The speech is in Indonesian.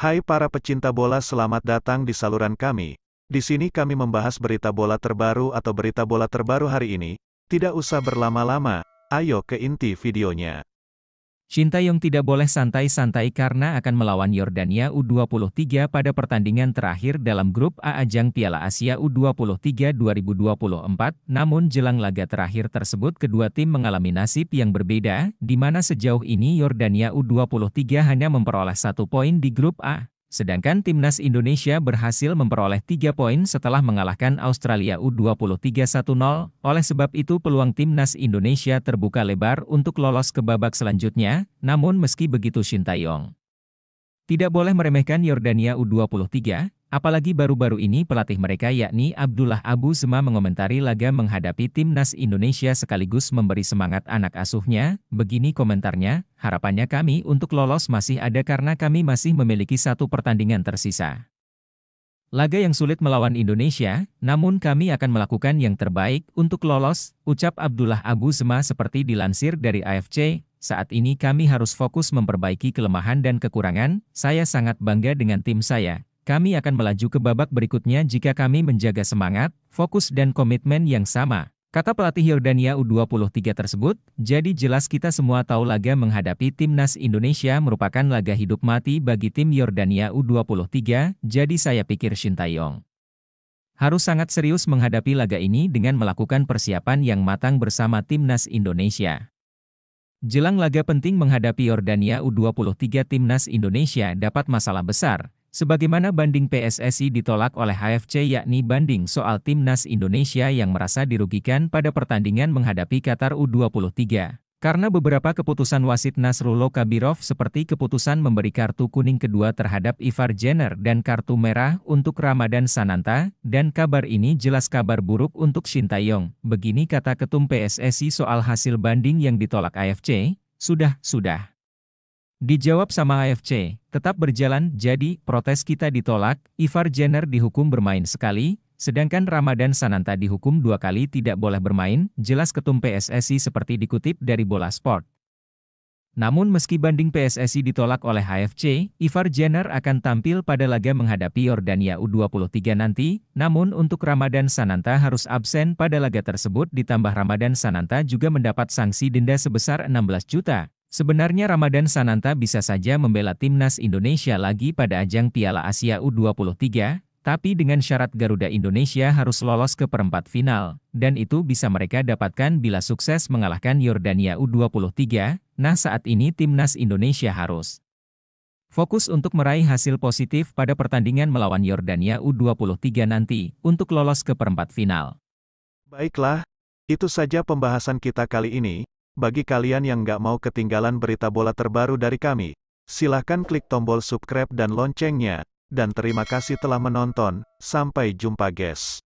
Hai para pecinta bola selamat datang di saluran kami. Di sini kami membahas berita bola terbaru atau berita bola terbaru hari ini. Tidak usah berlama-lama, ayo ke inti videonya. Shin tidak boleh santai-santai karena akan melawan Yordania U23 pada pertandingan terakhir dalam grup A ajang Piala Asia U23 2024. Namun jelang laga terakhir tersebut kedua tim mengalami nasib yang berbeda, di mana sejauh ini Yordania U23 hanya memperoleh satu poin di grup A. Sedangkan timnas Indonesia berhasil memperoleh 3 poin setelah mengalahkan Australia U23 1-0, oleh sebab itu peluang timnas Indonesia terbuka lebar untuk lolos ke babak selanjutnya, namun meski begitu Shin Taeyong tidak boleh meremehkan Yordania U23, Apalagi baru-baru ini pelatih mereka yakni Abdullah Abu Zema mengomentari laga menghadapi timnas Indonesia sekaligus memberi semangat anak asuhnya, begini komentarnya, harapannya kami untuk lolos masih ada karena kami masih memiliki satu pertandingan tersisa. Laga yang sulit melawan Indonesia, namun kami akan melakukan yang terbaik untuk lolos, ucap Abdullah Abu Zema seperti dilansir dari AFC, saat ini kami harus fokus memperbaiki kelemahan dan kekurangan, saya sangat bangga dengan tim saya, kami akan melaju ke babak berikutnya jika kami menjaga semangat, fokus dan komitmen yang sama. Kata pelatih Yordania U23 tersebut, jadi jelas kita semua tahu laga menghadapi timnas Indonesia merupakan laga hidup mati bagi tim Yordania U23, jadi saya pikir Shin Taeyong harus sangat serius menghadapi laga ini dengan melakukan persiapan yang matang bersama timnas Indonesia. Jelang laga penting menghadapi Yordania U23 timnas Indonesia dapat masalah besar, Sebagaimana banding PSSI ditolak oleh HFC yakni banding soal timnas Indonesia yang merasa dirugikan pada pertandingan menghadapi Qatar U23. Karena beberapa keputusan wasit Nasrullah Kabirov seperti keputusan memberi kartu kuning kedua terhadap Ivar Jenner dan kartu merah untuk Ramadan Sananta, dan kabar ini jelas kabar buruk untuk Shin Taeyong. Begini kata ketum PSSI soal hasil banding yang ditolak AFC, sudah, sudah. Dijawab sama AFC, tetap berjalan, jadi protes kita ditolak, Ivar Jenner dihukum bermain sekali, sedangkan Ramadan Sananta dihukum dua kali tidak boleh bermain, jelas ketum PSSI seperti dikutip dari Bola Sport. Namun meski banding PSSI ditolak oleh AFC, Ivar Jenner akan tampil pada laga menghadapi Yordania U23 nanti, namun untuk Ramadan Sananta harus absen pada laga tersebut ditambah Ramadan Sananta juga mendapat sanksi denda sebesar 16 juta. Sebenarnya Ramadan Sananta bisa saja membela timnas Indonesia lagi pada ajang Piala Asia U23, tapi dengan syarat Garuda Indonesia harus lolos ke perempat final, dan itu bisa mereka dapatkan bila sukses mengalahkan Yordania U23, nah saat ini timnas Indonesia harus fokus untuk meraih hasil positif pada pertandingan melawan Yordania U23 nanti, untuk lolos ke perempat final. Baiklah, itu saja pembahasan kita kali ini. Bagi kalian yang nggak mau ketinggalan berita bola terbaru dari kami, silahkan klik tombol subscribe dan loncengnya. Dan terima kasih telah menonton, sampai jumpa guys.